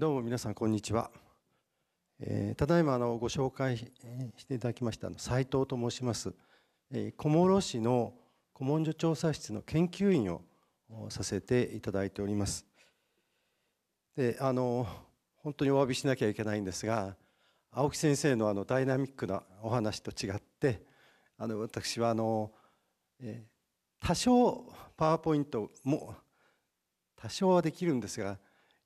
どうも皆さんこんにちは、えー、ただいまあのご紹介していただきました斉藤と申します、えー、小諸市の古文書調査室の研究員をさせていただいておりますであの本当にお詫びしなきゃいけないんですが青木先生のあのダイナミックなお話と違ってあの私はあの、えー、多少パワーポイントも多少はできるんですが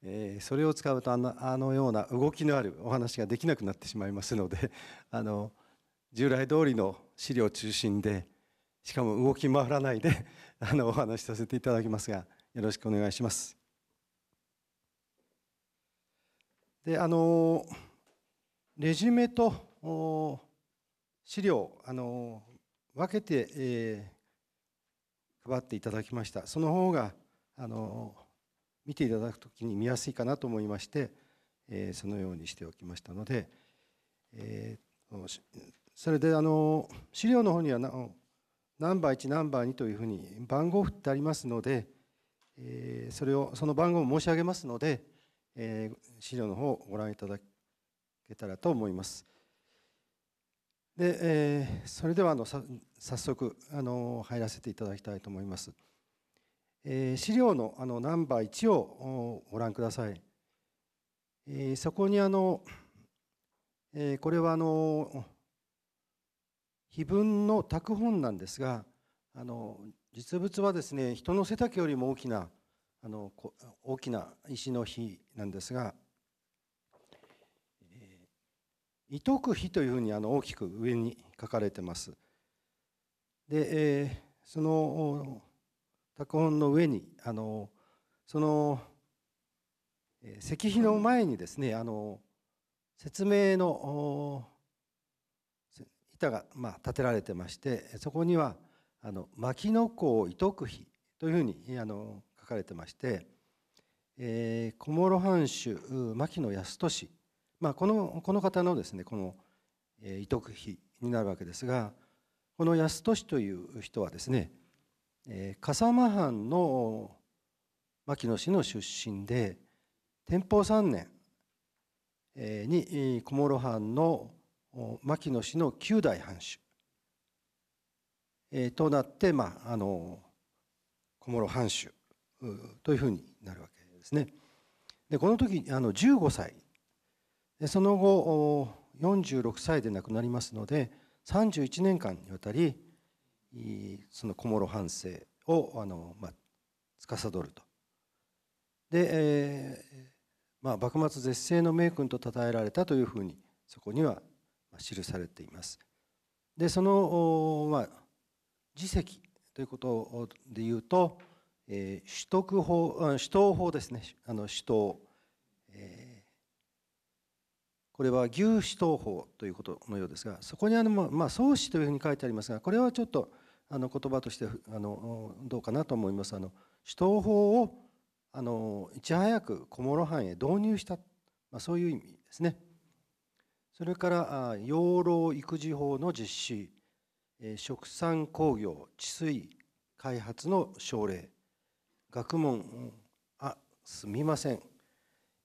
えそれを使うとあのあのような動きのあるお話ができなくなってしまいますので あの従来通りの資料中心でしかも動き回らないで あのお話しさせていただきますがよろしくお願いします。であのレジュメと資料あの分けて、えー、配っていただきました。その方があの見ていただくときに見やすいかなと思いまして、えー、そのようにしておきましたので、えー、それであの資料の方にはナンバー1ナンバー2というふうに番号振ってありますので、えー、それをその番号を申し上げますので、え資料の方をご覧いただけたらと思います。で、えそれではあの早速あの入らせていただきたいと思います。えー、資料のあのナンバー1をご覧ください。えー、そこにあの、えー、これはあの碑文の拓本なんですがあの実物はですね人の背丈よりも大きなあの大きな石の碑なんですが「伊く碑」というふうにあの大きく上に書かれてます。で、えー、その拓本の上にあのその石碑の前にですねあの説明の板が、まあ、立てられてましてそこには「あの牧野港糸区碑」というふうにあの書かれてまして、えー、小諸藩主牧野泰俊、まあ、このこの方のですねこの糸区碑になるわけですがこの泰俊という人はですねえ笠間藩の牧野氏の出身で天保3年に小諸藩の牧野氏の9代藩主となって、まあ、あの小諸藩主というふうになるわけですね。でこの時あの15歳その後46歳で亡くなりますので31年間にわたりその小諸藩政をあの、まあ、司ると。で、えーまあ、幕末絶世の名君と称えられたというふうにそこには記されています。でその、まあ、自席ということで言うと、えー、取得法首都法ですねあの首都、えー、これは牛首得法ということのようですがそこにあの、まあ、宗旨というふうに書いてありますがこれはちょっとあの言葉としてあのどうかなと思います。あの首都法をあのいち早く小諸藩へ導入した、まあ、そういう意味ですね。それから養老育児法の実施、え食産工業治水開発の奨励学問あすみません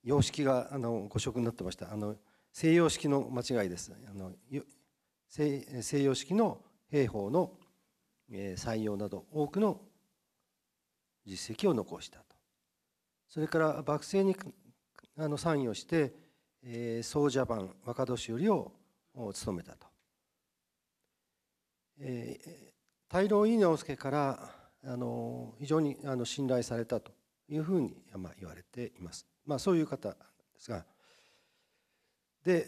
様式があの誤色になってましたあの西洋式の間違いですあの西西洋式の兵法の採用など多くの実績を残したとそれから幕政にあの参与して総ジャパン若年寄りを務めたと大老井伊直輔からあの非常にあの信頼されたというふうにまあ言われています。まあ、そういう方ですがで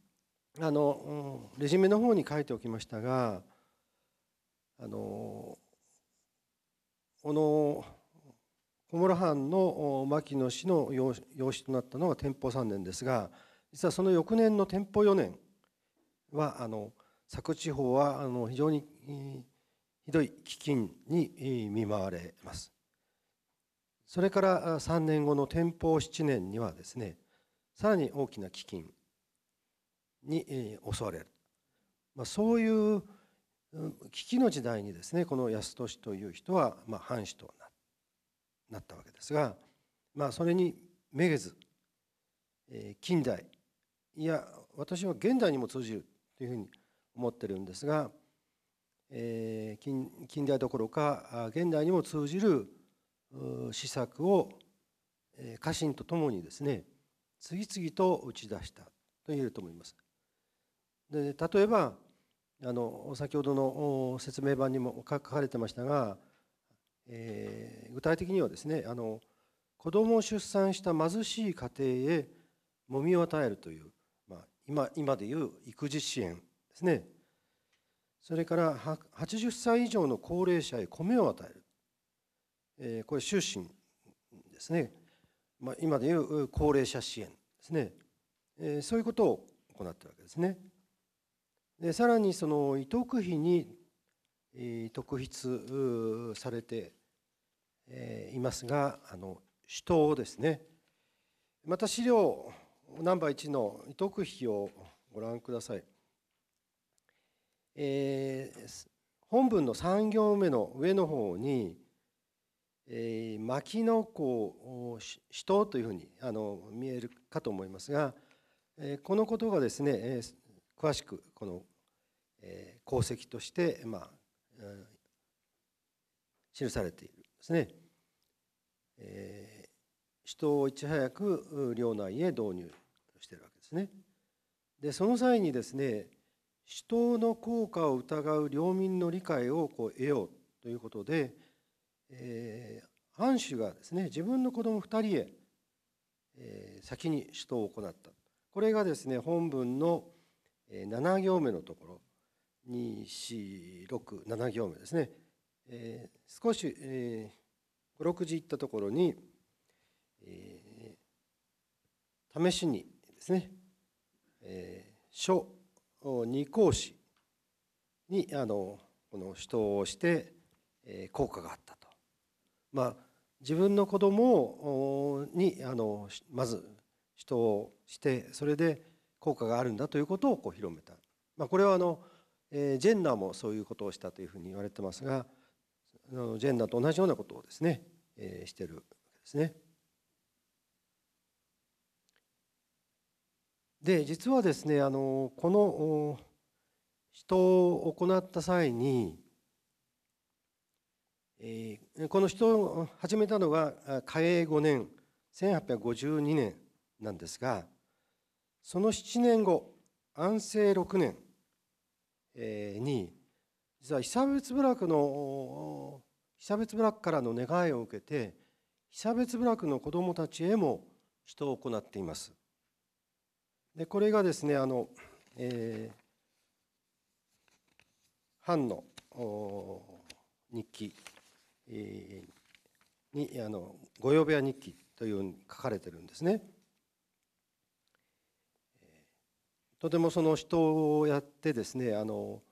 あのレジュメの方に書いておきましたがあのこの小室藩の牧野氏の養子となったのが天保3年ですが実はその翌年の天保4年はあの佐久地方はあの非常にひどい飢饉に見舞われます。それから3年後の天保7年にはですねさらに大きな飢饉に襲われる、まあ、そういう危機の時代にですねこの安利という人は、まあ、藩主となったわけですが、まあ、それにめげず、え近代いや私は現代にも通じるというふうに思ってるんですが、え近近代どころか現代にも通じる施策を家臣とともにですね次々と打ち出したと言えると思います。で例えばあの先ほどの説明版にも書かれてましたが、えー、具体的にはですねあの子供を出産した貧しい家庭へもみを与えるという、まあ、今今でいう育児支援ですねそれから80歳以上の高齢者へ米を与える、えー、これ終身ですね、まあ、今でいう高齢者支援ですね、えー、そういうことを行っているわけですね。でさらにその伊藤区費に特筆されていますがあの首都ですねまた資料ナンバー1の伊藤区費をご覧ください、えー、本文の3行目の上の方に「え牧野校首都」というふうにあの見えるかと思いますが、えこのことがですね、え詳しくこの功績として、まあ、記されているんですね。人首都をいち早く領内へ導入しているわけですね。でその際にですね首都の効果を疑う領民の理解をこう得ようということで、えー、藩主がですね自分の子供2人へ、えー、先に首都を行ったこれがですね本文の7行目のところ2467行目ですね、えー、少し、えー、56字いったところに、えー、試しにですね、えー、書二講師にあのこの主導をして、えー、効果があったと。まあ自分の子供にあのまず主導をしてそれで効果があるんだということをこう広めた、まあ、これはあのえー、ジェンナーもそういうことをしたというふうに言われてますがジェンナーと同じようなことをですね、えー、してるわけですね。で実はですねあのこの人を行った際に、えー、この人を始めたのが嘉永5年1852年なんですがその7年後安政6年に実は差別部落の差別部落からの願いを受けて被差別部落の子どもたちへも指導を行っています。でこれがですねあの、えー、藩の日記、えー、にあの御用部屋日記というに書かれてるんですね。とてもその人をやってですねあの、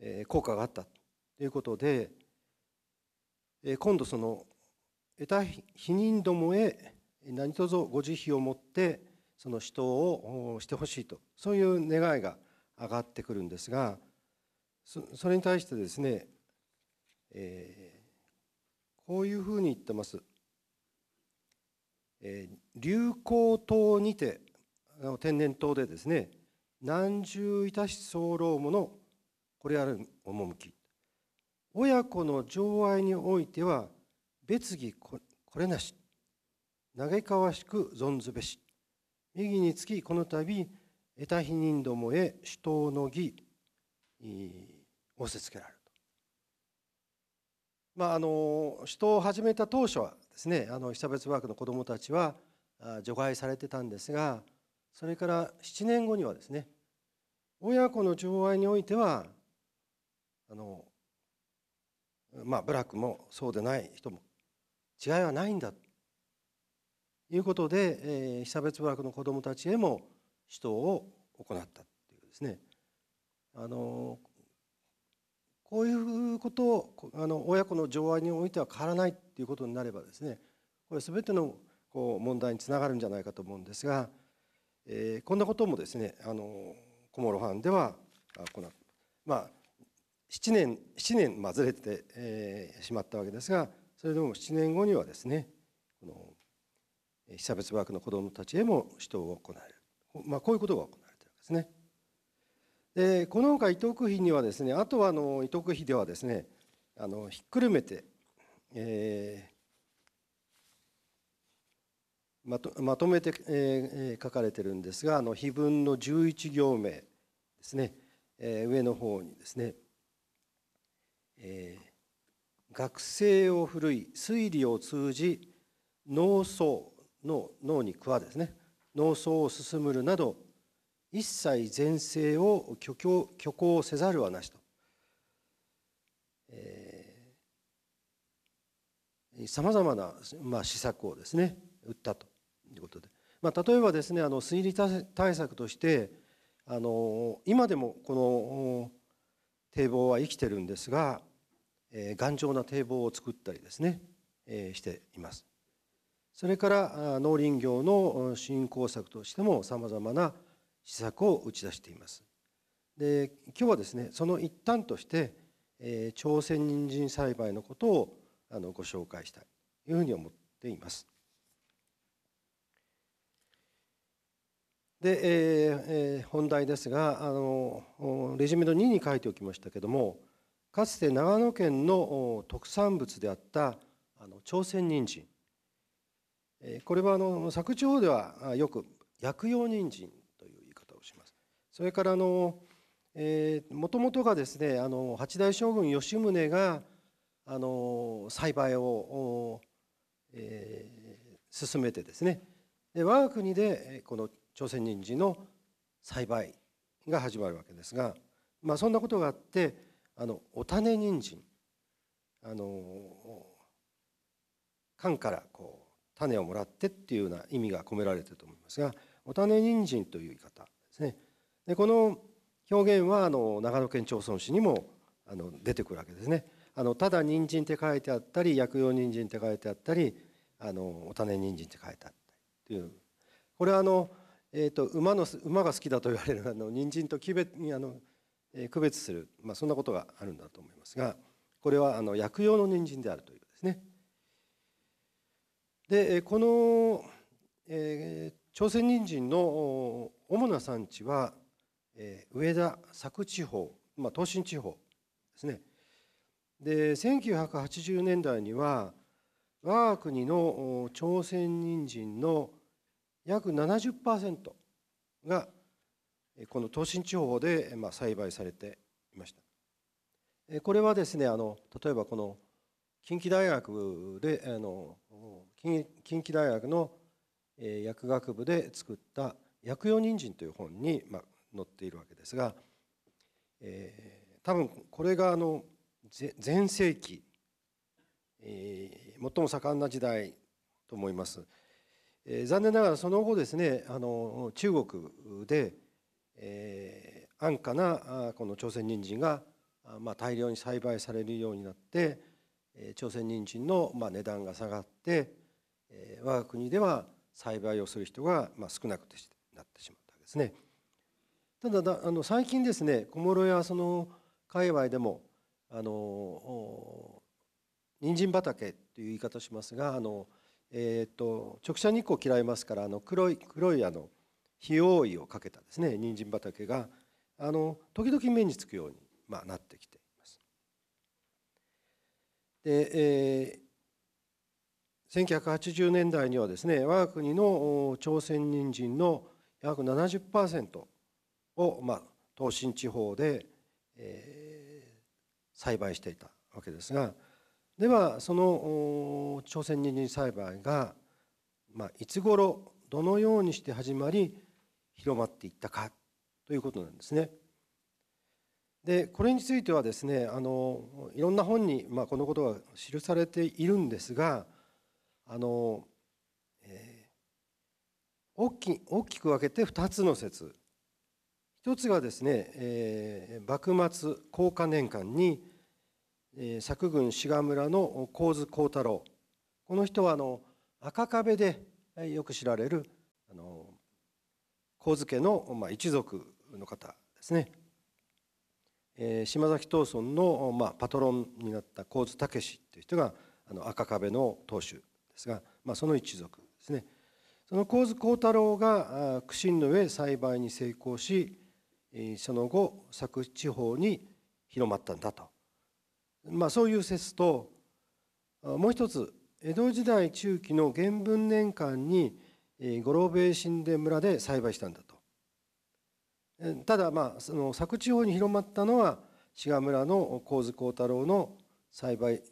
えー、効果があったということで、えー、今度その得た否認どもへ何卒ご慈悲を持ってその人をしてほしいとそういう願いが上がってくるんですがそれに対してですね、えー、こういうふうに言ってます。えー、流行島にて天然痘でですね何十いたし候のこれある趣親子の情愛においては別義これなし嘆かわしく存ずべし右につきこの度得た否認どもへ主党の義仰せつけられると。まああの主党を始めた当初はですねあの被差別ワークの子どもたちは除外されてたんですがそれから7年後にはですね親子の情愛においてはあのまあブラックもそうでない人も違いはないんだということで、えー、被差別部落の子どもたちへも指導を行ったというですねあのこういうことをあの親子の情愛においては変わらないっていうことになればですねこれ全てのこう問題につながるんじゃないかと思うんですが。えー、こんなこともですねあのコモロではこの、まあ、7年 ,7 年、まあ、ずれて、えー、しまったわけですがそれでも7年後にはですねこの被差別枠の子どもたちへも指導を行える、まあ、こういうことが行われているんですね。でこのほか伊藤区にはですねあとはあの伊藤区ではですねあのひっくるめて、えまとまとめて、えー、書かれてるんですがあの碑文の11行目ですね、えー、上の方にですね、えー、学生をふるい推理を通じ脳層の脳に桑ですね脳層を進むるなど一切前世を虚構虚構せざるはなしと。さまざまな、まあ、施策をですね打ったとということで、まあ、例えばですねあの水利対策としてあの今でもこの堤防は生きてるんですが、えー、頑丈な堤防を作ったりですね、えー、しています。それから農林業の振興策としてもさまざまな施策を打ち出しています。で今日はですねその一端として、えー、朝鮮人参栽培のことをあのご紹介したいというふうに思っています。で、えー、本題ですがあのレジュメの2に書いておきましたけどもかつて長野県の特産物であったあの朝鮮人参えこれはあの佐久地方ではよく薬用人参という言い方をします。それからあのもともとがですねあの八大将軍吉宗があの栽培を、えー、進めてですねで我が国でこの朝鮮人参の栽培が始まるわけですが、まあ、そんなことがあってあのお種人参あの缶からこう種をもらってっていうような意味が込められてると思いますがお種人参という言い方ですねでこの表現はあの長野県町村市にもあの出てくるわけですねあのただ人参って書いてあったり薬用人参って書いてあったりあのお種人参って書いてあったりというこれはあのえーと、馬の馬が好きだと言われるあの人参と区別あの、えー、区別する、まあ、そんなことがあるんだと思いますがこれはあの薬用の人参であるというですね。でこの、えー、朝鮮人参の主な産地は、えー、上田佐久地方、まあ、東進地方ですね。で1980年代には我が国の朝鮮人参の約70%がこの東進地方で栽培されていました。これはですねあの例えばこの近畿大学であの近畿大学の薬学部で作った「薬用人参」という本に、まあ、載っているわけですが、えー、多分これがあの全盛期、えー、最も盛んな時代と思います。え残念ながらその後ですねあの中国で、えー、安価なこの朝鮮人参が、まあ、大量に栽培されるようになって、え朝鮮人参の、まあ、値段が下がって、え我が国では栽培をする人が、まあ、少なくなってしまったわけですね。ただあの最近ですね小諸やその界隈でもあの人参畑という言い方をしますがあのえーと、と直射日光嫌いますからあの黒い黒いあの日用意をかけたですね人参畑があの時々目につくように、まあ、なってきています。で、えー、1980年代にはですね我が国の朝鮮人参の約70%を、まあ、東進地方で、えー、栽培していたわけですが。ではその朝鮮人参栽培が、まあ、いつ頃どのようにして始まり広まっていったかということなんですね。でこれについてはですねあのいろんな本に、まあ、このことが記されているんですがあの、えー、大き大きく分けて2つの説一つがですね、えー、幕末高下年間に作軍志賀村の神津幸太郎この人はあの赤壁でよく知られるあの神津家の、まあ、一族の方ですね、えー、島崎藤村の、まあ、パトロンになった神津武という人があの赤壁の当主ですが、まあ、その一族ですねその神津幸太郎が苦心の上栽培に成功しその後佐久地方に広まったんだとまあ、そういう説ともう一つ江戸時代中期の元文年間に五郎兵衛神殿村で栽培したんだとただまあその佐久地方に広まったのは志賀村の神津幸太郎の栽培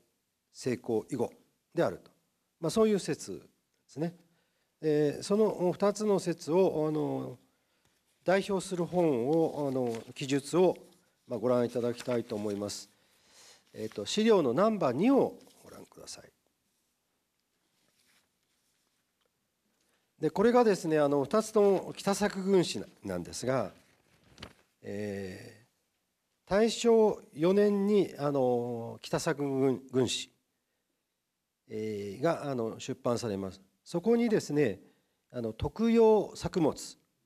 成功以後であると、まあ、そういう説ですね。えー、その2つの説をあの代表する本をあの記述を、まあ、ご覧いただきたいと思います。えーと、資料のナンバー2をご覧ください。でこれがですねあの2つとも北作軍師なんですが、えー、大正4年にあの北作軍師、えー、があの出版されます。そこにですねあの特用作物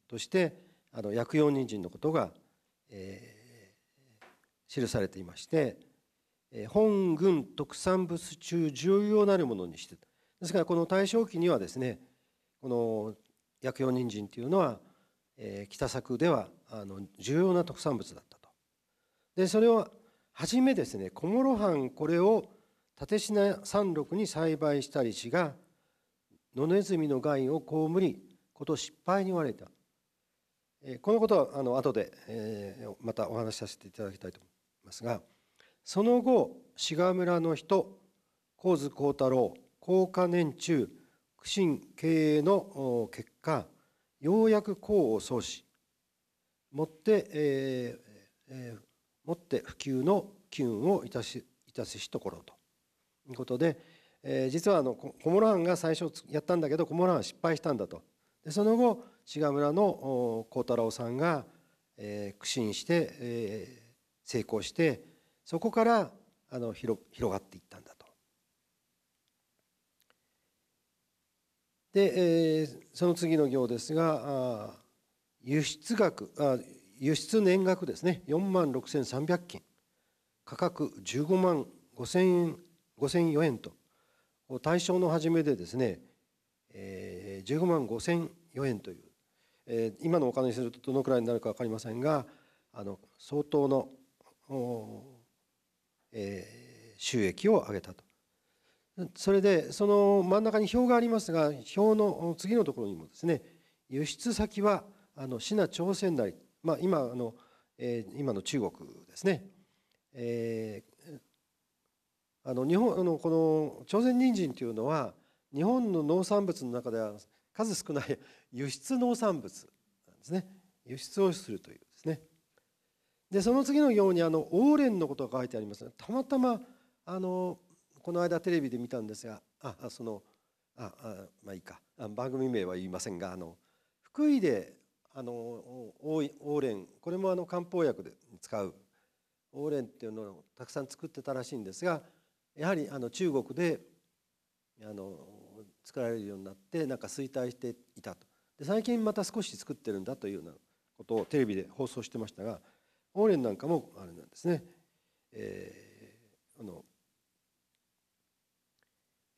としてあの薬用人参のことが、えー、記されていまして。本軍特産物中重要なるものにしてですからこの大正期にはですねこの薬用人参というのは、えー、北作ではあの重要な特産物だったとでそれをはじめですね小諸藩これを立科山麓に栽培したりしが野ネズミの害を被りこと失敗に追われた、えー、このことはあの後で、えー、またお話しさせていただきたいと思いますが。その後志賀村の人神津幸太郎高科年中苦心経営の結果ようやく功を奏しもって、えーえー、もって普及の機運をいたしいたせしところということで、えー、実はあの小室藩が最初やったんだけど小室藩失敗したんだとでその後志賀村の幸太郎さんが、えー、苦心して、えー、成功してそこからあの広広がっていったんだと。で、えー、その次の行ですがあ輸出額あ輸出年額ですね4万6300件価格15万5000円5004円と対象の初めでですね、えー、15万5004円という、えー、今のお金にするとどのくらいになるか分かりませんがあの相当のえ収益を上げたとそれでその真ん中に表がありますが表の次のところにもですね輸出先はあのシナ朝鮮内、まあ、今あの、え今の中国ですね、えあの日本あのこの朝鮮人参というのは日本の農産物の中では数少ない 輸出農産物なんですね輸出をするというでその次のようにあのオーレンのことが書いてありますたまたまあのこの間テレビで見たんですがあそのああまあいいか番組名は言いませんがあの福井であのオーレンこれもあの漢方薬で使うオーレンっていうのをたくさん作ってたらしいんですがやはりあの中国であの作られるようになってなんか衰退していたとで最近また少し作ってるんだというようなことをテレビで放送してましたが。法蓮なんかもあれなんですね、えー、あの、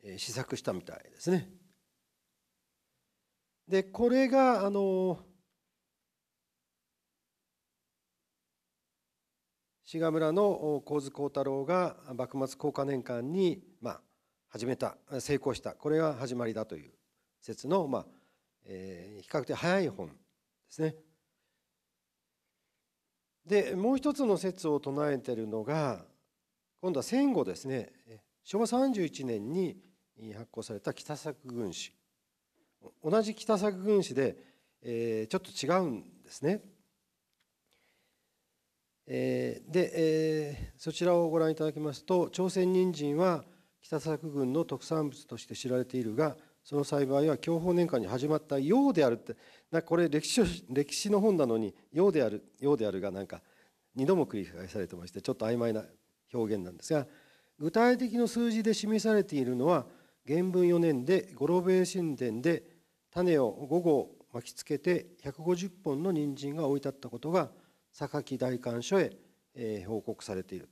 えー、試作したみたいですね。でこれがあの志賀村の神津幸太郎が幕末高下年間に、まあ、始めた成功したこれが始まりだという説の、まあえー、比較的早い本ですね。でもう一つの説を唱えているのが今度は戦後ですね昭和31年に発行された北作軍史同じ北作軍史で、えー、ちょっと違うんですね。えー、で、えー、そちらをご覧いただきますと朝鮮人参は北作軍の特産物として知られているがその栽培は享保年間に始まったようであるってなこれ歴史歴史の本なのにようであるようであるがなんか2度も繰り返されてましてちょっと曖昧な表現なんですが具体的な数字で示されているのは原文4年で五郎兵衛神殿で種を午後巻きつけて150本の人参が置いてあったことが榊大官所へ、え報告されている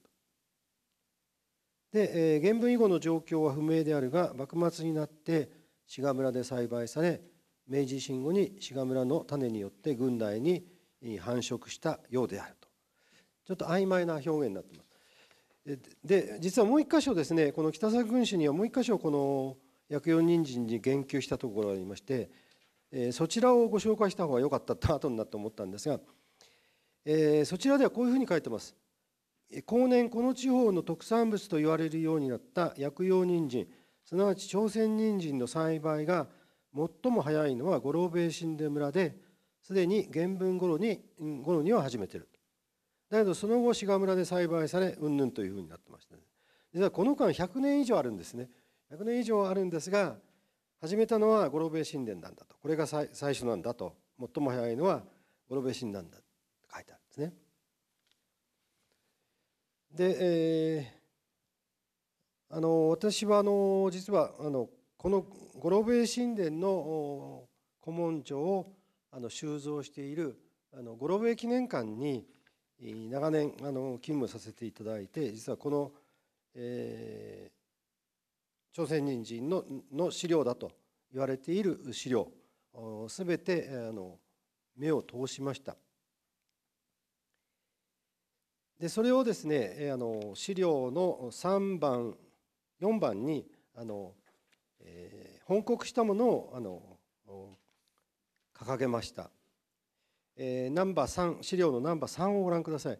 で、え原文以後の状況は不明であるが幕末になって志賀村で栽培され明治維新後に志賀村の種によって軍内に繁殖したようであるとちょっと曖昧な表現になってます。で実はもう一箇所ですねこの北作軍師にはもう一箇所この薬用人参に言及したところがありまして、えそちらをご紹介した方が良かったと後になって思ったんですが、えそちらではこういうふうに書いてます。後年この地方の特産物と言われるようになった薬用人参すなわち朝鮮人参の栽培が最も早いのは五郎兵衛神殿村ですでに原文頃に頃には始めてるだけどその後志賀村で栽培されうんぬんというふうになってました、ね、実はこの間100年以上あるんですね100年以上あるんですが始めたのは五郎兵衛神殿なんだとこれが最初なんだと最も早いのは五郎兵衛神なんだと書いてあるんですねで、えあの私はあの実はあのこの五郎兵衛神殿の古文書をあの収蔵しているあの五郎兵衛記念館に長年あの勤務させていただいて実はこの、えー、朝鮮人参のの資料だと言われている資料すべてあの目を通しました。でそれをですねあの資料の3番4番にあの、えー、報告したものをあの掲げました、えー、ナンバー3資料のナンバー3をご覧ください、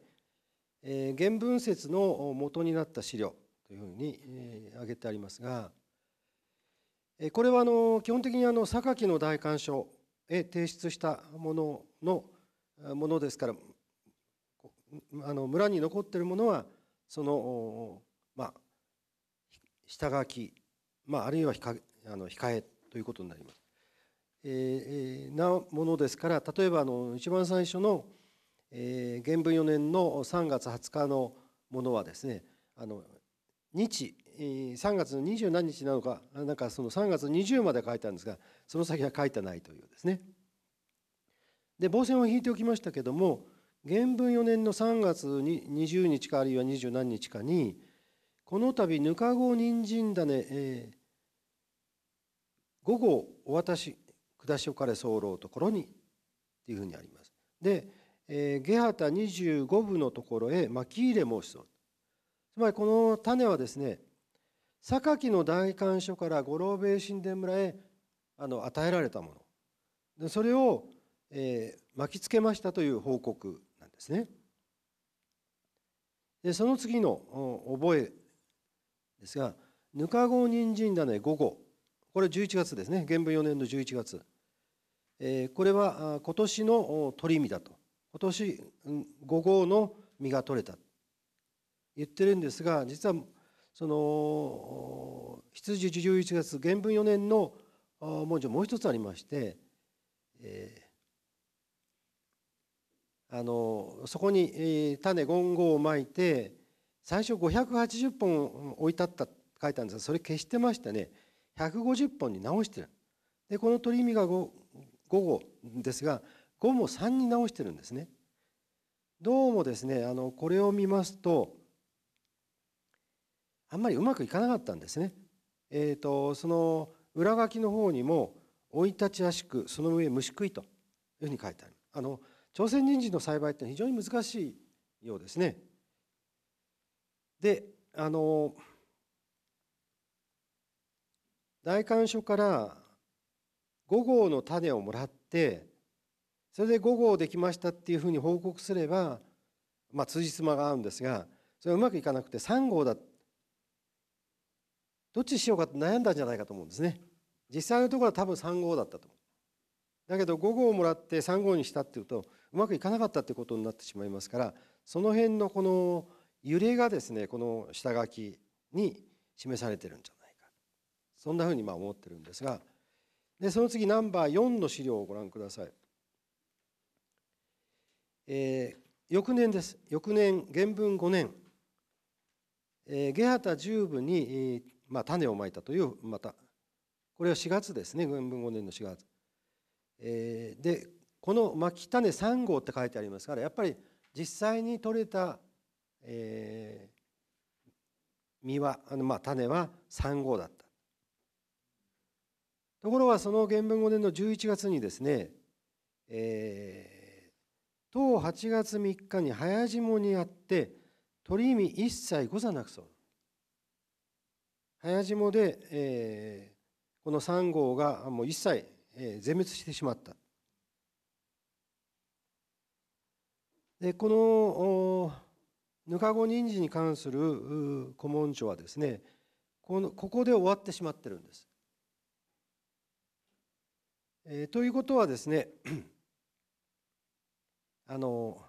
えー、原文説の元になった資料というふうに、えー、挙げてありますが、えー、これはあの基本的にあの榊の大官所へ提出したもののものですからあの村に残っているものはその、まあ、下書き、まあ、あるいは控えあの控えということになります。えー、なものですから例えばあの一番最初の、えー、原文4年の3月20日のものはですねあの日3月の二十何日なのかなんかその3月20まで書いたんですがその先は書いてないというですね。で防線を引いておきましたけども原文4年の3月に20日かあるいは二十何日かにこの度ぬかご人参種、えー、午後お渡し下しおかれ候ところにっていうふうにあります。で、えー、下畑25部のところへ巻き入れ申しそうつまりこの種はですね榊の大官所から五郎兵衛神殿村へあの与えられたものでそれを、えー、巻きつけましたという報告なんですね。でその次の覚えですがぬかご人参だね5号これ11月ですね原文4年の11月、えー、これは今年の取り実だと今年5号の実が取れた言ってるんですが実はその羊11月原文4年の文字もう一つありまして、えー、あのそこに、えー、種ゴンをまいて最初580本置いてあった書いたんですがそれ消してましてね150本に直してるでこの鳥居が 5, 5号ですが5も3に直してるんですねどうもですねあのこれを見ますとあんまりうまくいかなかったんですねえっ、ー、とその裏書きの方にも「生い立ちらしくその上虫食い」というふうに書いてあるあの朝鮮人参の栽培って非常に難しいようですねであの大観書から5号の種をもらってそれで5号できましたっていうふうに報告すればまあ辻褄が合うんですがそれはうまくいかなくて3号だどっちにしようかって悩んだんじゃないかと思うんですね実際のところは多分3号だったとだけど5号をもらって3号にしたっていうとうまくいかなかったってことになってしまいますからその辺のこの揺れがですねこの下書きに示されてるんじゃないかそんなふうにまあ思ってるんですがでその次ナンバー4の資料をご覧ください。えー、翌年です翌年原文5年、えー、下畑十部に、まあ、種をまいたというまたこれは4月ですね原文5年の4月、えー、でこの「巻き種3号」って書いてありますからやっぱり実際に取れたえー、実はあの、まあ、種は3号だったところがその原文5年の11月にですね、えー、当8月3日に早霜にあって鳥居一切ござなくそう早霜で、えー、この3号がもう一切、えー、全滅してしまったでこのぬかご人事に関する古文書はですねこのここで終わってしまってるんです。えー、ということはですね あの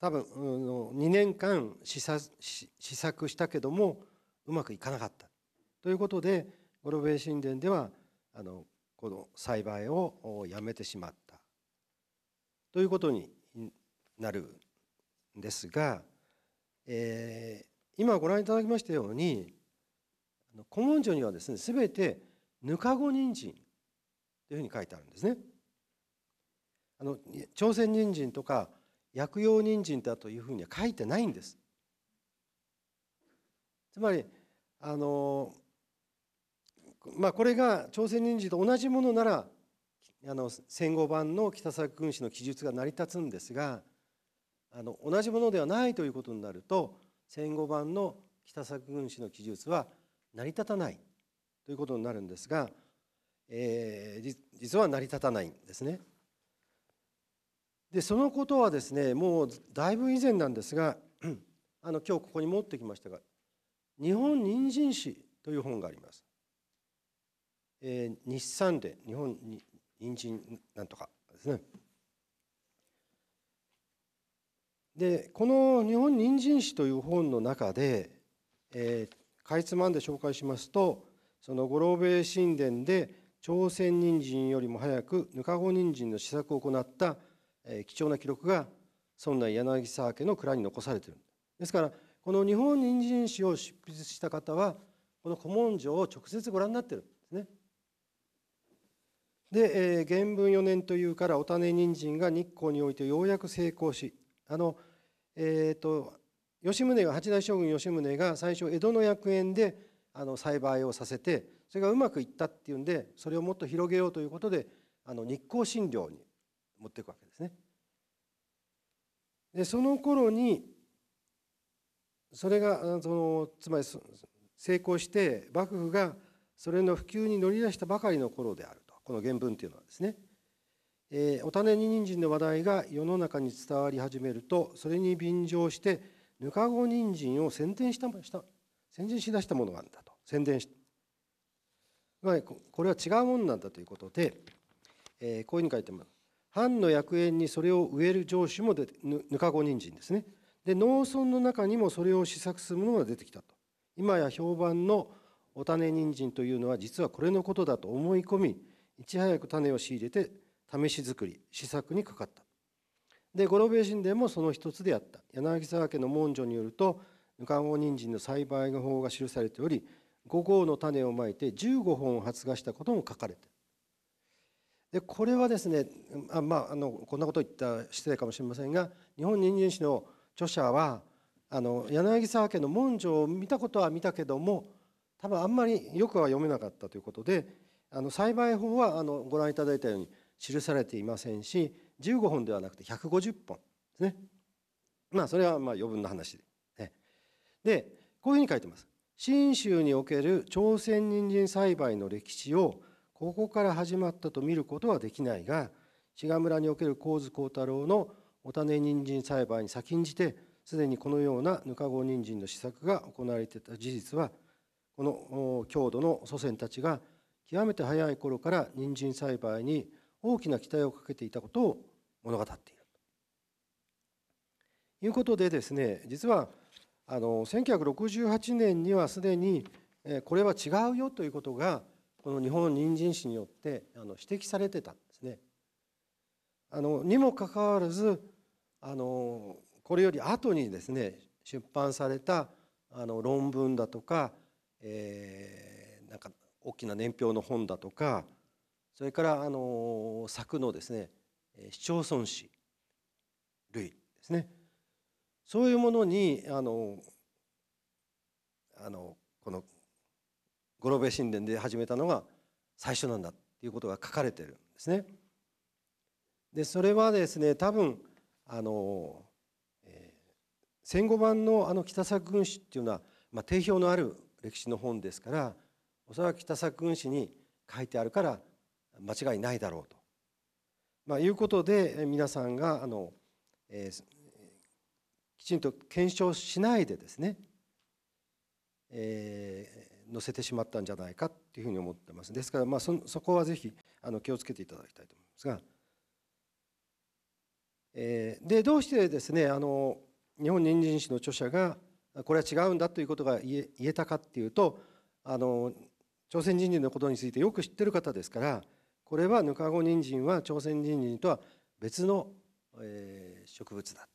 多分2年間試作したけどもうまくいかなかったということでゴロベイ神殿ではあのこの栽培をやめてしまったということになるんですが。えー、今ご覧いただきましたように古文書にはですねすべてぬかご人参というふうに書いてあるんですね。あの朝鮮人参とか薬用人参だというふうには書いてないんです。つまりあの、まあ、これが朝鮮人参と同じものならあの戦後版の北作軍師の記述が成り立つんですがあの同じものではないということになると戦後版の北作軍師の記述は成り立たないということになるんですが、えー、実は成り立たないんですね。でそのことはですねもうだいぶ以前なんですが あの今日ここに持ってきましたが「日本人参史」という本があります。えー、日産で日本人参なんとかですね。でこの「日本人参史」という本の中で、えー、かいつまんで紹介しますとその五郎兵衛神殿で朝鮮人参よりも早くぬかご人参の試作を行った、えー、貴重な記録が村内柳沢家の蔵に残されているですからこの「日本人参史」を執筆した方はこの古文書を直接ご覧になってるんですね。で、えー、元文4年というからお種人参が日光においてようやく成功しあのえーと、吉宗が八代将軍吉宗が最初江戸の薬園であの栽培をさせてそれがうまくいったっていうんでそれをもっと広げようということであの日光診療に持っていくわけですね。でその頃にそれがそのつまり成功して幕府がそれの普及に乗り出したばかりの頃であるとこの原文というのはですね。えー、お種に人参の話題が世の中に伝わり始めるとそれに便乗してぬかご人参を宣伝したした宣伝しだしたものがあるんだと宣伝しこれは違うものなんだということで、えー、こういうふうに書いてます。藩の薬園にそれを植える城主もでぬかご人参ですねで農村の中にもそれを試作するものが出てきたと今や評判のお種人参というのは実はこれのことだと思い込みいち早く種を仕入れて試し作り試作にかかったで五郎兵衛神殿もその一つであった柳沢家の文書によるとぬかんご人参の栽培の法が記されており5号の種をまいて15本を発芽したことも書かれてでこれはですねあまああのこんなこと言った失礼かもしれませんが日本人参史の著者はあの柳沢家の文書を見たことは見たけども多分あんまりよくは読めなかったということであの栽培法はあのご覧いただいたように記されていませんし15本ではなくて150本ですねまあそれはまあ余分な話で、ね、でこういうふうに書いてます信州における朝鮮人参栽培の歴史をここから始まったと見ることはできないが志賀村における神津幸太郎のお種人参栽培に先んじてすでにこのようなぬかご人参の試作が行われていた事実はこの郷土の祖先たちが極めて早い頃から人参栽培に大きな期待をかけていたことを物語っているということでですね実はあの1968年にはすでにこれは違うよということがこの日本人参史によってあの指摘されてたんですね。あのにもかかわらずあのこれより後にですね出版されたあの論文だとか、えー、なんか大きな年表の本だとかそれからあの柵のですね市町村市類ですねそういうものにあのあのこの五郎兵衛神殿で始めたのが最初なんだっていうことが書かれてるんですね。でそれはですね多分あの、えー、戦後版のあの北作軍史っていうのは、まあ、定評のある歴史の本ですからおそらく北作軍史に書いてあるから間違いないだろうと、まあ、いうことで皆さんがあの、えー、きちんと検証しないでですね、えー、載せてしまったんじゃないかというふうに思ってます。ですから、まあそ、そこはぜひあの気をつけていただきたいと思いますが、えー、でどうしてですねあの日本人人史の著者がこれは違うんだということが言え言えたかっていうとあの朝鮮人参のことについてよく知ってる方ですからこれはぬかご人参は朝鮮人参とは別の、えー、植物だ、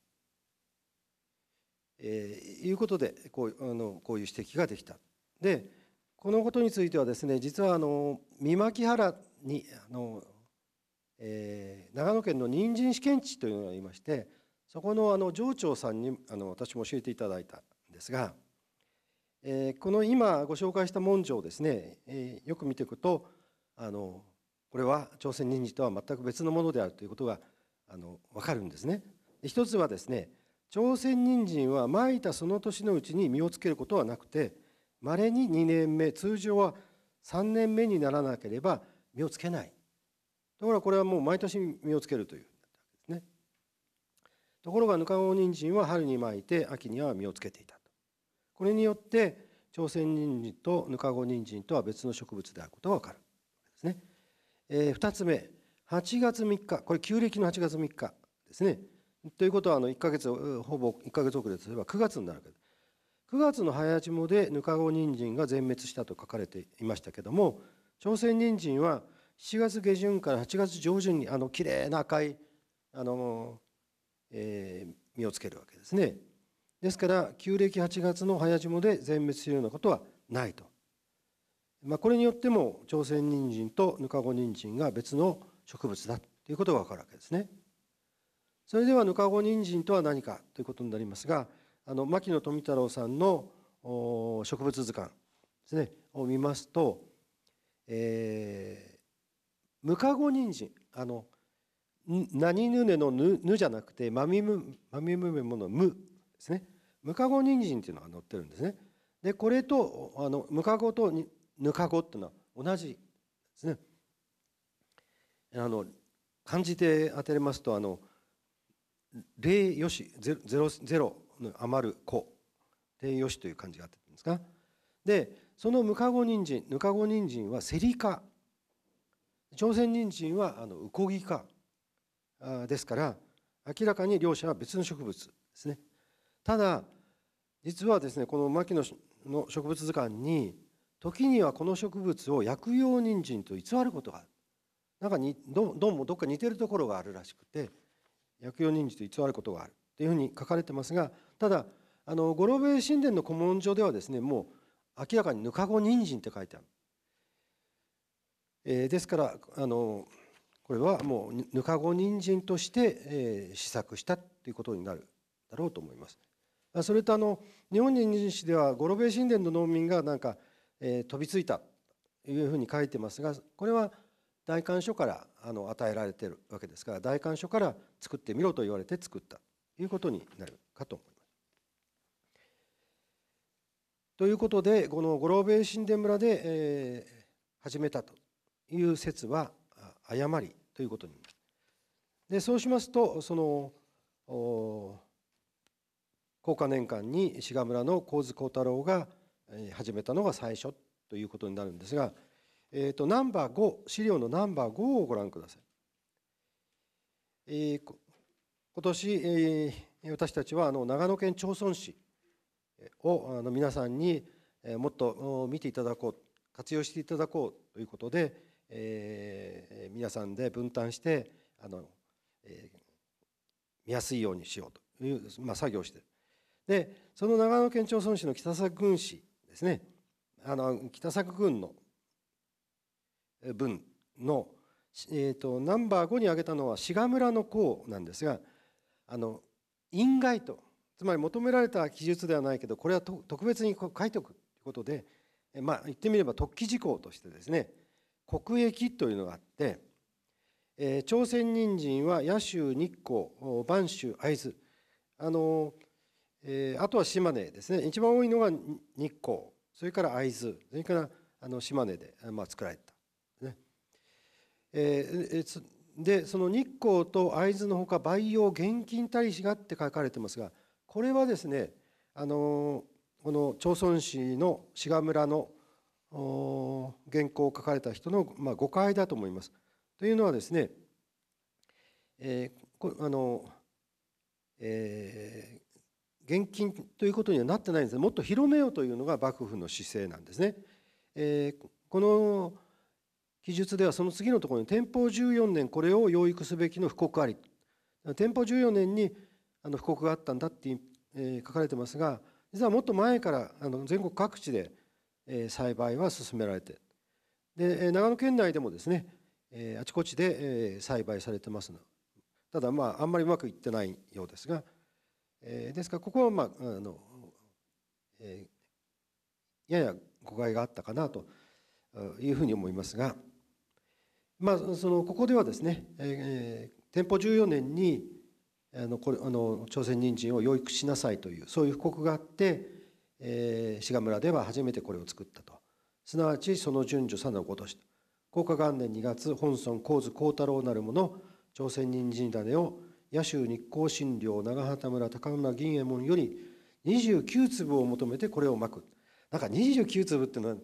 えー、いうことでこうあのこういう指摘ができた。でこのことについてはですね実はあの三牧原にあの、えー、長野県の人参試験地というのがありましてそこのあの上長さんにあの私も教えていただいたんですが、えー、この今ご紹介した文書をですね、えー、よく見ていくとあのこれは朝鮮人事とは全く別のものであるということがあの分かるんですね。一つはですね朝鮮人参はまいたその年のうちに実をつけることはなくてまれに2年目通常は3年目にならなければ実をつけないところがこれはもう毎年実をつけるというですねところがぬかご人参は春にまいて秋には実をつけていたとこれによって朝鮮人参とぬかご人参とは別の植物であることが分かるわけですね。えー、2つ目、8月3日、これ、旧暦の8月3日ですね。ということは、あの1か月、ほぼ1か月遅れとすれば9月になるわけです。9月の早霜でぬかご人参が全滅したと書かれていましたけども、朝鮮人参は7月下旬から8月上旬に、あの綺麗な赤い、あのえー、実をつけるわけですね。ですから、旧暦8月の早霜で全滅するようなことはないと。まあ、これによっても朝鮮人参とぬかご人参が別の植物だということが分かるわけですね。それではぬかご人参とは何かということになりますがあの牧野富太郎さんの植物図鑑ですねを見ますと、えー、ムカゴ人参あの何ぬねのぬぬじゃなくてまみむまみむめものむですねムカゴ人参っていうのが載ってるんですね。でこれとあのムカゴとぬかごっていうのは同じですね。あの漢字で当てれますとあの霊よしゼロゼロの余る子霊よしという漢字があってるんですか。でそのムカゴ人参ぬかご人参はセリ科朝鮮人参はあのウコギ科ですから明らかに両者は別の植物ですね。ただ実はですねこの牧野の植物図鑑に時にはこの植物を薬用人参と偽ることがあるなんかにどどうもどっか似てるところがあるらしくて薬用人参と偽ることがあるというふうに書かれてますがただあの五郎兵衛神殿の古文書ではですねもう明らかに「ぬかご人参」って書いてある、えー、ですからあのこれはもうぬかご人参として、えー、試作したということになるだろうと思います。それとあの日本人史では五郎兵衛神殿の農民がなんか「え飛びついたというふうに書いてますがこれは大官所からあの与えられてるわけですから大官所から作ってみろと言われて作ったということになるかと思います。ということでこの五郎兵衛神殿村で、え始めたという説は誤りということになります。でそうしますとその高価年間に志賀村の神津幸太郎が「始めたのが最初ということになるんですが、えーと、ナンバー5資料のナンバー5をご覧ください。えー、今年、えー、私たちはあの長野県町村市をあの皆さんにもっと見ていただこう活用していただこうということで、えー、皆さんで分担してあの、えー、見やすいようにしようという、まあ、作業してでその長野県町村市の北佐郡市ですねあの北作軍の文の、えーと、ナンバー5に挙げたのは志賀村の項なんですがあの因外とつまり求められた記述ではないけどこれは特別に書いておくということで、まあ、言ってみれば特記事項としてですね国益というのがあって、えー、朝鮮人参は野州日光播州会津あのえー、あとは島根ですね一番多いのが日光それから会津それからあの島根で、まあ、作られた、ねえー、でその日光と会津のほか培養現金大使がって書かれてますがこれはですねあのこの町村市の志賀村の原稿を書かれた人の、まあ、誤解だと思います。というのはですね、えーこあのえ現金ということにはなってないんですもっと広めようというのが幕府の姿勢なんですね。えー、この記述ではその次のところに天保14年これを養育すべきの布告あり天保14年にあの布告があったんだって、えー、書かれてますが実はもっと前からあの全国各地で、えー、栽培は進められてで長野県内でもですね、えー、あちこちで、えー、栽培されてますただまああんまりうまくいってないようですが。えですからここは、まああのえー、やや誤解があったかなというふうに思いますが、まあ、そのここではですね、えー、天保14年にあのこれあの朝鮮人参を養育しなさいというそういう布告があって、えー、志賀村では初めてこれを作ったとすなわちその順序さのごとしと。高元年2月本村光津光太郎なる者朝鮮人参種を野州日光新寮長畑村高村銀右衛門より29粒を求めてこれをまくなんか29粒っていうのは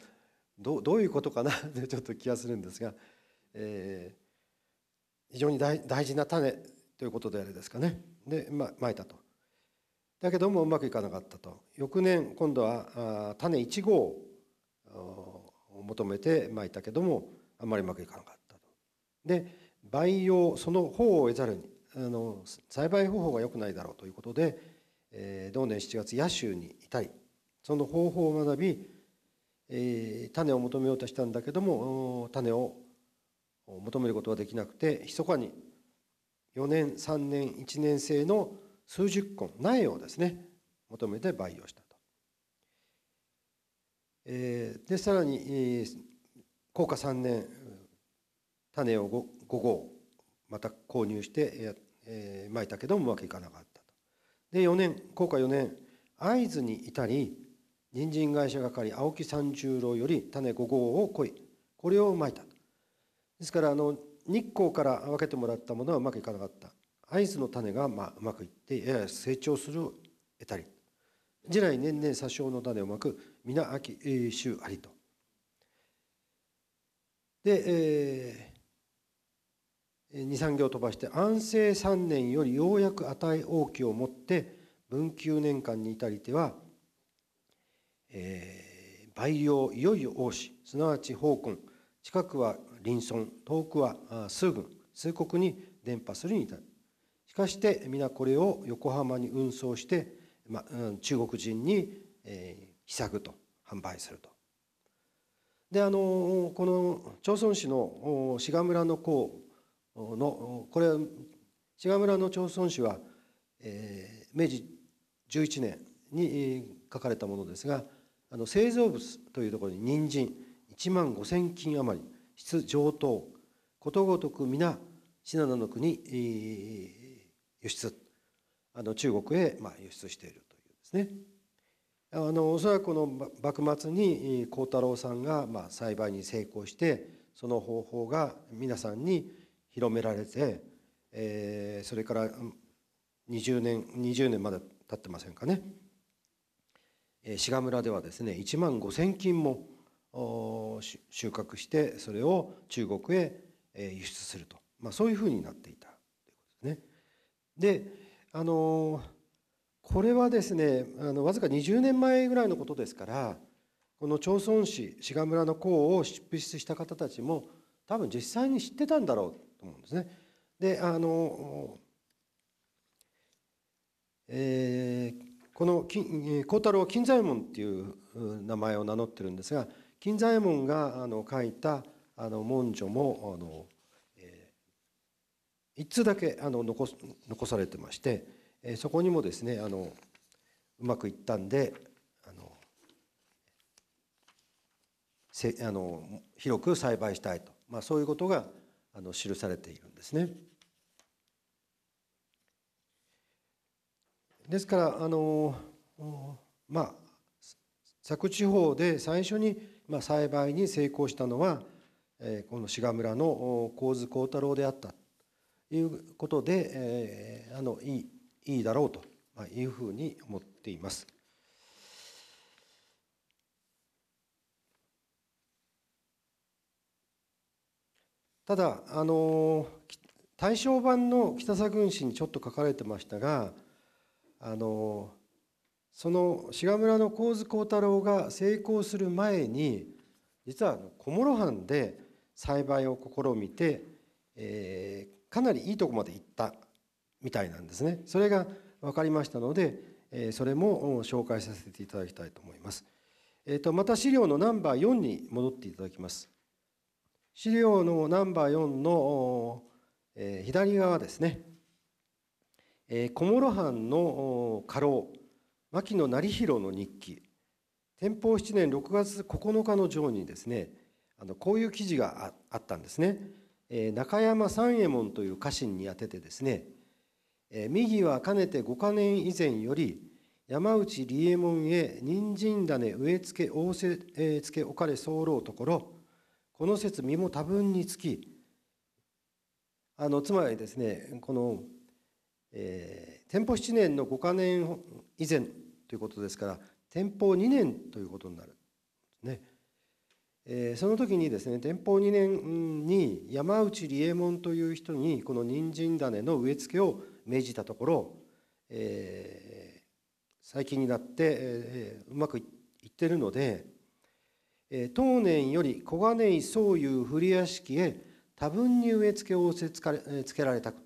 どどういうことかなって ちょっと気がするんですが、えー、非常に大大事な種ということであれですかねで、ま、まいたと。だけどもうまくいかなかったと翌年今度は種1号を求めてまいたけどもあんまりうまくいかなかったと。で培養その方を得ざるにあの栽培方法が良くないだろうということで、えー、同年7月野州にいたいその方法を学び、えー、種を求めようとしたんだけども種を求めることはできなくて密かに4年3年1年生の数十根苗をですね求めて培養したと。えー、でさらに、えー、効果3年種を 5, 5合また購入してえまいたけどもうまくいかなかったと。で4年効果4年会津に至り人参会社係青木三十郎より種5号をこいこれをまいたですからあの日光から分けてもらったものはうまくいかなかった会津の種がまあうまくいってやや成長するを得たり次来年々詐称の種をまく皆秋秋ありと。で、えー、二3行飛ばして安政三年よりようやく値大きをもって文久年間に至りては、えー、培養いよいよ王子すなわち奉君近くは臨村遠くは数軍数国に伝播するに至るしかして皆これを横浜に運送して、まあ、中国人に、えー、秘策と販売すると。であのこの町村市の志賀村の校のこれは志賀村の町村史は、えー、明治11年に書かれたものですがあの製造物というところに人参1万5,000斤余り質上等ことごとく皆信濃の国、えー、輸出あの中国へ、まあ、輸出しているというですねあのおそらくこの幕末に幸太郎さんが、まあ、栽培に成功してその方法が皆さんに、広められて、えー、それから20年 ,20 年まだ経ってませんかね、えー、志賀村ではですね1万5,000斤も収穫してそれを中国へ輸出すると、まあ、そういうふうになっていたということですね。であのこれはですねあのわずか20年前ぐらいのことですからこの町村市志賀村の校を執筆した方たちも多分実際に知ってたんだろうと思うんですね。であの、えー、この孝太郎金左衛門っていう名前を名乗ってるんですが金左衛門があの書いたあの文書もあの、えー、一通だけあの残残されてまして、えー、そこにもですねあのうまくいったんであのせあの広く栽培したいと、まあ、そういうことがあの記されているんですね。ですからあのまあ佐久地方で最初に、まあ、栽培に成功したのは、えー、この志賀村の神津幸太郎であったということで、えー、あのいいいいだろうというふうに思っています。ただ、あの大正版の北佐軍師にちょっと書かれてましたが、あのその志賀村の神津幸太郎が成功する前に実は小諸藩で栽培を試みて、えー、かなりいいとこまで行ったみたいなんですね。それが分かりましたので、えー、それも紹介させていただきたいと思います。えーとまた資料のナンバー4に戻っていただきます。資料のナンバー4の、え左側ですね、え小諸藩の家老牧野成弘の日記天保7年6月9日の上にですねあのこういう記事があったんですね、え中山三右衛門という家臣に宛ててですね、え右はかねて五か年以前より山内利右衛門へ人参種植え付け仰せ、え付け置かれ候ところこの説身も多分につきあのつまりですねこの、えー、天保7年の5か年以前ということですから天保2年ということになるね。えー、その時にですね天保2年に山内利右衛門という人にこの人参種の植え付けを命じたところ、えー、最近になって、えー、うまくいってるので当年より小金井宗雄古屋敷へ多分に植え付けを仰せつけられたこ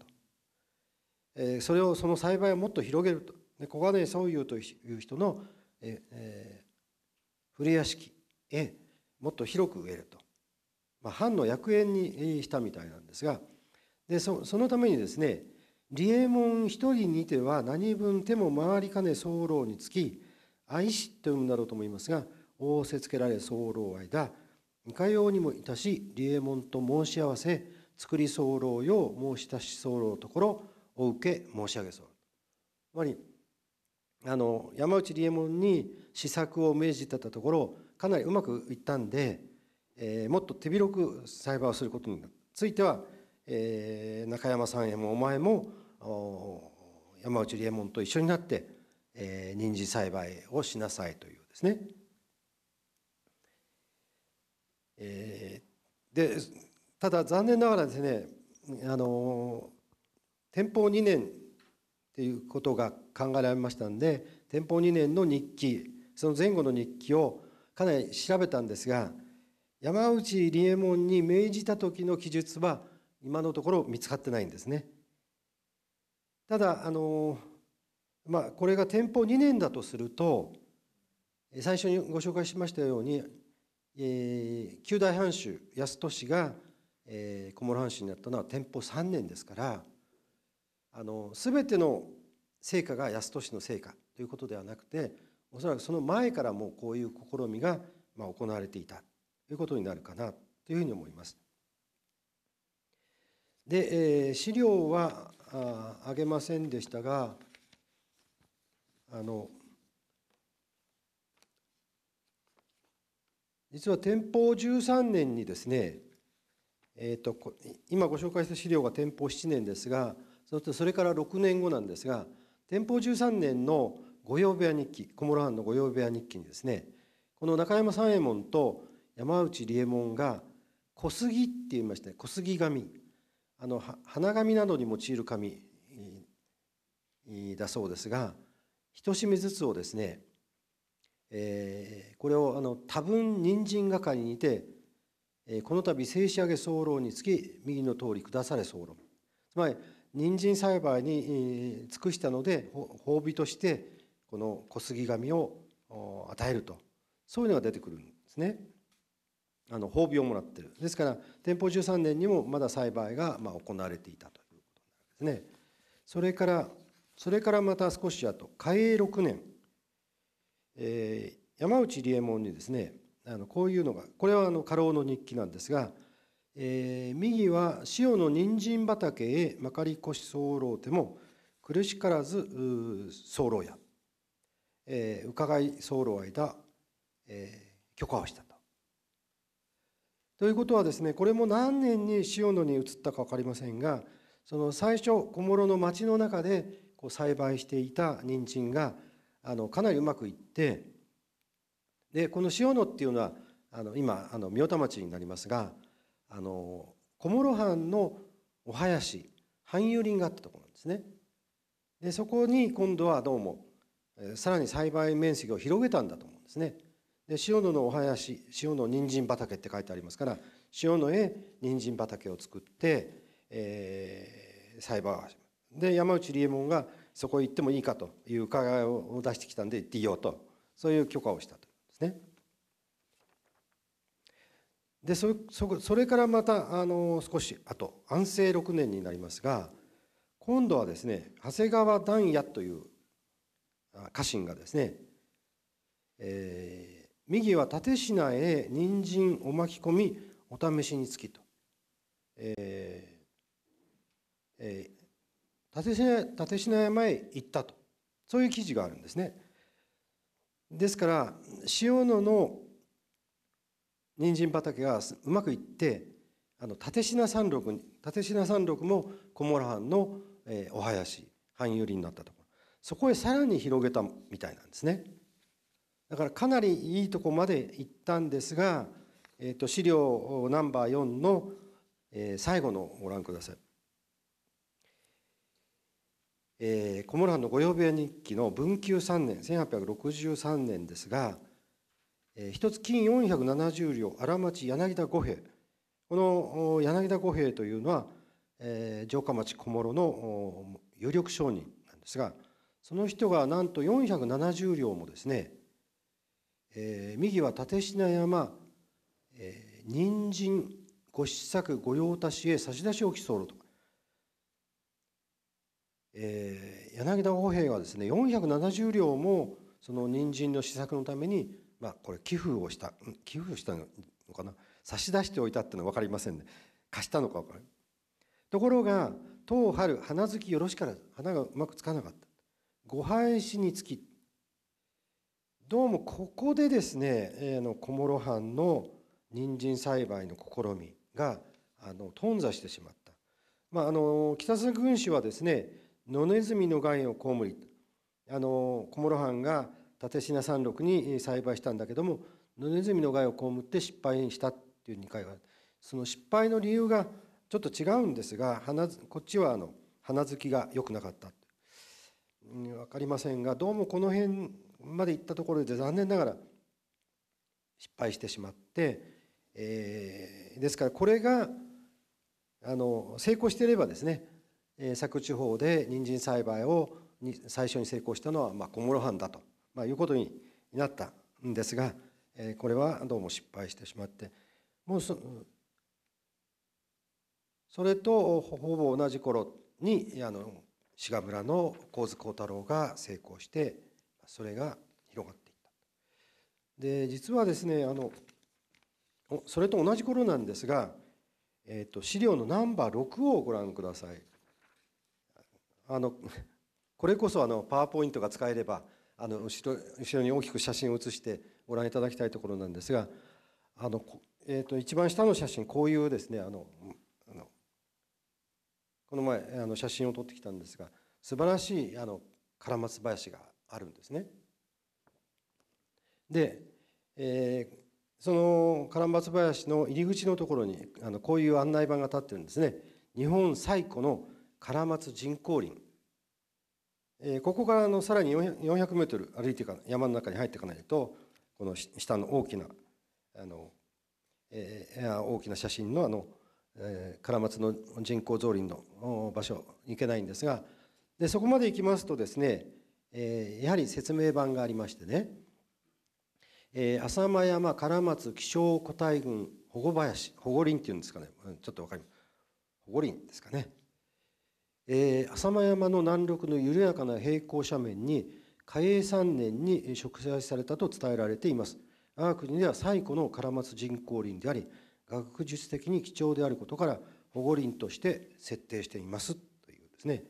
とそれをその栽培をもっと広げると小金井宗雄という人の古屋敷へもっと広く植えると、まあ、藩の役員にしたみたいなんですがでそのためにですね利右衛門一人にては何分手も回りかね候につき愛しと読むんだろうと思いますが「仰せつけられ候間いかようにもいたし利右衛門と申し合わせ作り候よう申したし候ところお受け申し上げそうつまりあの山内利右衛門に施策を命じたところかなりうまくいったんで、えー、もっと手広く栽培をすることについては、えー、中山さんへもお前も山内利右衛門と一緒になって、えー、人参栽培をしなさいというですねえー、でただ残念ながらですねあの天保2年っていうことが考えられましたんで天保2年の日記その前後の日記をかなり調べたんですが山内理右衛門に命じた時の記述は今のところ見つかってないんですね。ただあの、まあ、これが天保2年だとすると最初にご紹介しましたようにえ旧大藩主安利が、え小諸藩主になったのは天保3年ですからあの全ての成果が安利の成果ということではなくておそらくその前からもこういう試みが、まあ、行われていたということになるかなというふうに思います。で、え資料はああげませんでしたがあの実は天保13年にですね、えーと、今ご紹介した資料が天保7年ですがそれから6年後なんですが天保13年の御用部屋日記小室藩の御用部屋日記にですねこの中山三右衛門と山内利右衛門が小杉って言いまして、小杉紙あの花紙などに用いる紙だそうですが一締めずつをですねえー、これをあの多分人参係にて、えー、この度静止上げ候につき右の通り下され候つまり人参栽培に尽くしたので褒美としてこの小杉紙を与えるとそういうのが出てくるんですね。あの褒美をもらってるですから天保13年にもまだ栽培がまあ行われていたということなんですね。それからそれからまた少しあと嘉永6年えー、山内理右衛門にですねあのこういうのがこれはあの家老の日記なんですが、えー、右は塩の人参畑へまかりこし候ても苦しからず候や、えー、伺い候間、えー、許可をしたと。ということはですねこれも何年に塩野に移ったか分かりませんがその最初小諸の町の中でこう栽培していた人参があのかなりうまくいってでこの塩野っていうのはあの今あの御代田町になりますがあの小諸藩のお囃子藩有林があったところなんですね。でそこに今度はどうもさらに栽培面積を広げたんだと思うんですね。で塩野のお囃子塩野人参畑って書いてありますから塩野へ人参畑を作って、えー、栽培を始めで山内理右衛門がそこ行ってもいいかという伺いを出してきたんで行っていいよとそういう許可をしたとですね。でそそれからまたあの少しあと安政6年になりますが今度はですね長谷川段也という家臣がですね、えー、右は蓼科へ人参を巻き込みお試しにつきと、えーえー、蓼科蓼科山へ行ったとそういう記事があるんですねですから塩野の人参畑がうまくいってあの蓼科山麓に蓼科山麓も小諸藩の、えお囃子藩有りになったところそこへさらに広げたみたいなんですねだからかなりいいとこまで行ったんですが、えーと、資料ナンバー4の、え最後のご覧くださいえー、小室藩の御用部屋日記の文久3年1863年ですが、えー、一つ金470両荒町柳田五兵衛この柳田五兵衛というのは、えー、城下町小諸の有力商人なんですがその人がなんと470両もですね、えー、右は立科山、えー、人参ご子作御用達へ差し出しを競うとえー、柳田宝平はですね470両もその人参の試作のために、まあ、これ寄付をした寄付をしたのかな差し出しておいたってのは分かりませんね貸したのか分かるところが当春花月よろしから花がうまくつかなかったご廃止につきどうもここでですね、えー、の小諸藩の人参栽培の試みがあの頓挫してしまった、まあ、あの北鮮軍師はですね野ネズミの害を被りあの小諸藩が蓼科山麓に栽培したんだけども野ネズミの害を被って失敗したっていう2回がその失敗の理由がちょっと違うんですが花こっちはあの花付きが良くなかった、うん、分かりませんがどうもこの辺まで行ったところで残念ながら失敗してしまって、えー、ですからこれがあの成功していればですね佐久地方で人参栽培を最初に成功したのは、まあ、小諸藩だと、まあ、いうことになったんですが、えこれはどうも失敗してしまってもうそれとほぼ同じ頃にあの志賀村の神津幸太郎が成功してそれが広がっていった。で実はですねあのそれと同じ頃なんですが、えーと、と資料のナンバー6をご覧ください。あの これこそあのパワーポイントが使えればあの後ろ後ろに大きく写真を写してご覧いただきたいところなんですがあの、えーと、一番下の写真こういうですねあのこの前あの写真を撮ってきたんですが素晴らしいあの唐松林があるんですね。で、えー、その唐松林の入り口のところにあのこういう案内板が立ってるんですね。日本最古の唐松人工林、えー、ここからのさらに400メートル歩いてか山の中に入っていかないとこの下の大きなあの、えー、大きな写真のあの、えー、唐松の人工造林の場所行けないんですがでそこまで行きますとですね、えー、やはり説明版がありましてね、えー、浅間山唐松気象個体群保護林保護林っていうんですかねちょっと分かります保護林ですかねえー、浅間山の南麓の緩やかな平行斜面に嘉永3年に植栽されたと伝えられています我が国では最古の唐松人工林であり学術的に貴重であることから保護林として設定していますというですね、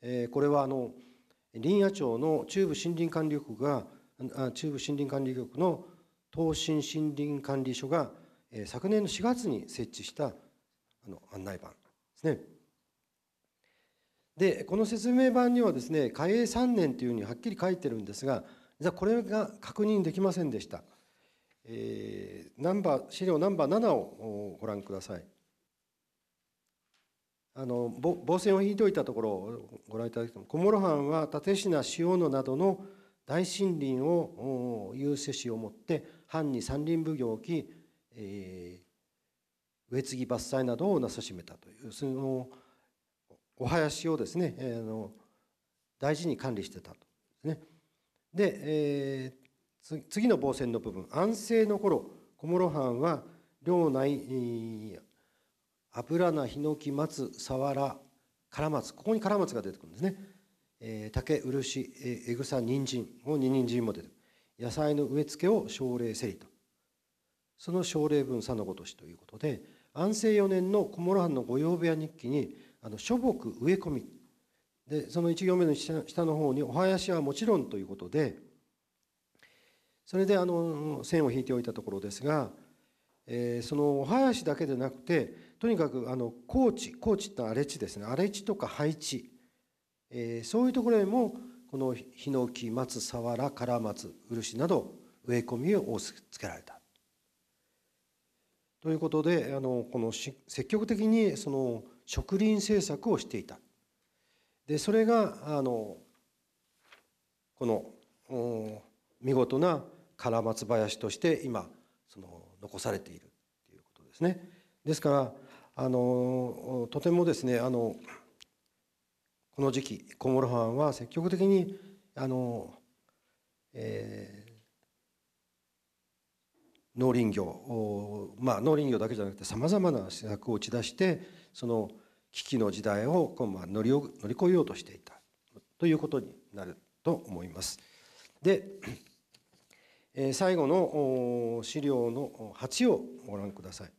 えー、これはあの林野町の中部森林管理局が中部森林管理局の東進森林管理所が、昨年の4月に設置したあの案内板ですね。でこの説明版にはですね嘉永3年というふうにはっきり書いてるんですが実はこれが確認できませんでした、えー、ナンバー資料ナンバー7をご覧くださいあの防線を引いておいたところをご覧いただきとも小諸藩は立科塩野などの大森林を有世史を持って藩に山林奉行を置き、えー、植え継ぎ伐採などをなさしめたというそのお子をですね、えー、の大事に管理してたとですね。で、えー、次の防戦の部分安政の頃小諸藩は領内、油菜ヒノキ松サワラカ松ここにカラマツが出てくるんですね、えー、竹漆えぐさ人参もに人参も出てくる野菜の植え付けを奨励せりとその奨励分さのごとしということで安政4年の小諸藩の御用部屋日記にあの諸木植え込みでその1行目の下の方に「お囃子はもちろん」ということでそれであの線を引いておいたところですが、えー、そのお囃子だけでなくてとにかくあの高地高地って荒れ地ですね荒れ地とか廃地、えー、そういうところにもこのヒノキ松サワラカラマツ漆など植え込みをつけられた。ということであのこの積極的にその植林政策をしていた。でそれがあのこの見事な唐松林として今その残されているということですね。ですからあのとてもですねあのこの時期小諸藩は積極的にあの、えー、農林業まあ、農林業だけじゃなくてさまざまな施策を打ち出してその危機の時代を今は乗り乗り越えようとしていたということになると思います。で、えー、最後の資料の8をご覧ください。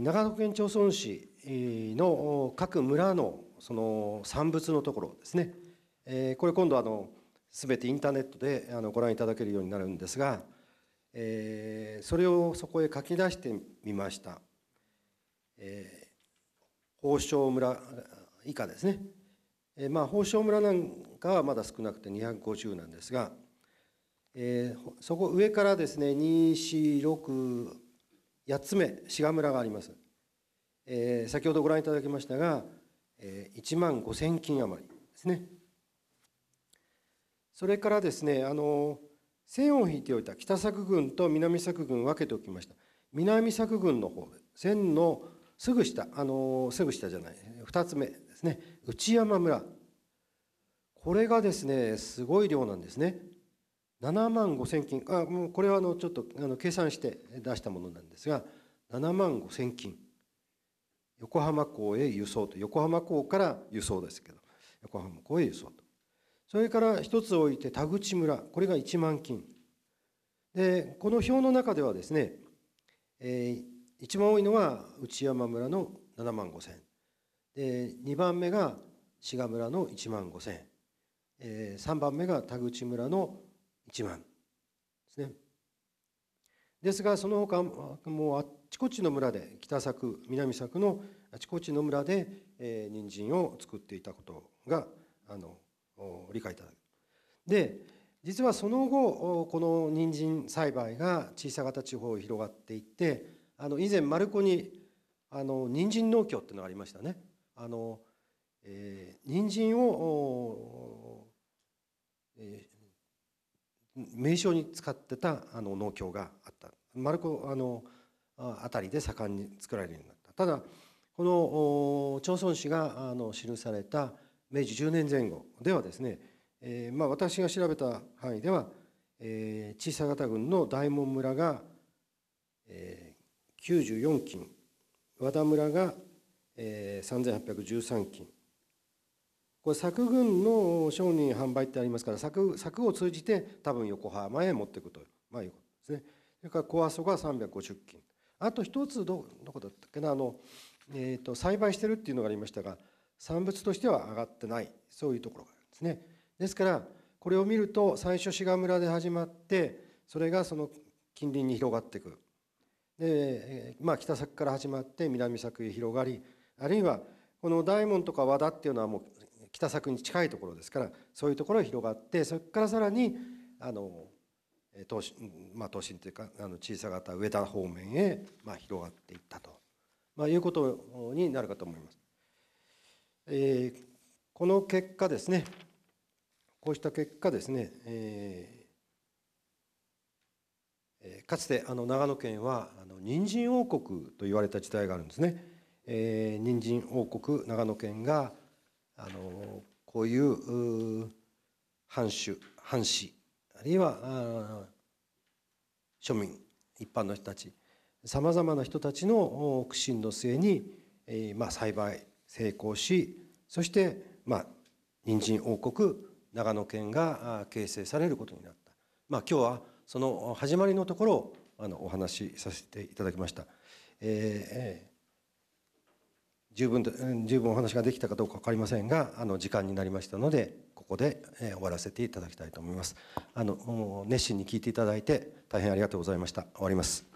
長野県町村市の各村のその産物のところですね、えー、これ今度あの全てインターネットであのご覧いただけるようになるんですが、えー、それをそこへ書き出してみました。えー、村以下ですね、えー、まあ宝生村なんかはまだ少なくて250なんですが、えー、そこ上からですね248つ目志賀村があります、えー、先ほどご覧いただきましたが、えー、1万5000金余りですねそれからですねあの線を引いておいた北作軍と南作軍分けておきました南作郡の方線のすぐ下、あのすぐ下じゃない、2つ目ですね、内山村。これがですね、すごい量なんですね。7万5千金、あもうこれはあのちょっとあの計算して出したものなんですが、7万5千金。横浜港へ輸送と、横浜港から輸送ですけど、横浜港へ輸送と。それから一つ置いて田口村、これが1万金。で、この表の中ではですね、えー、一番多いのは内山村の7万5千で2番目が志賀村の1万5千、えー、3番目が田口村の1万ですねですがその他もうあちこちの村で北作南作のあちこちの村で、えー、人参を作っていたことがあの理解いただく。で実はその後この人参栽培が小さ型地方へ広がっていってあの以前丸子にあの人参農協っていうのがありましたね。あのえー、人参を、えー、名称に使ってたあの農協があった丸子あの辺りで盛んに作られるようになったただこの町村史があの記された明治10年前後ではですね、えーまあ、私が調べた範囲では、えー、小さ方郡の大門村が、えー、94金和田村が、3813金これ作軍の商人販売ってありますから作作を通じて多分横浜へ持っていくと、まあ、いうことですねそれから小阿蘇が350金あと一つどどこだったっけなあの、えーと、と栽培してるっていうのがありましたが産物としては上がってないそういうところがあるんですねですからこれを見ると最初志賀村で始まってそれがその近隣に広がっていくで、まあ、北作から始まって南作へ広がりあるいはこの大門とか和田っていうのはもう北作に近いところですからそういうところへ広がってそこからさらにあの都心,、まあ、東進というかあの小さ型上田方面へ、まあ、広がっていったと、まあ、いうことになるかと思います。えー、この結果ですねこうした結果ですね、えーかつてあの長野県はあの人参王国と言われた時代があるんですね、えー、人参王国長野県があのこういう藩主藩士あるいは庶民一般の人たちさまざまな人たちの苦心の末に、えー、まあ、栽培成功しそして、まあ、人参王国長野県が形成されることになった。まあ、今日はその始まりのところをあのお話しさせていただきました。えー十分十分お話ができたかどうか分かりませんがあの時間になりましたのでここで、え終わらせていただきたいと思いますあの熱心に聞いていただいて大変ありがとうございました終わります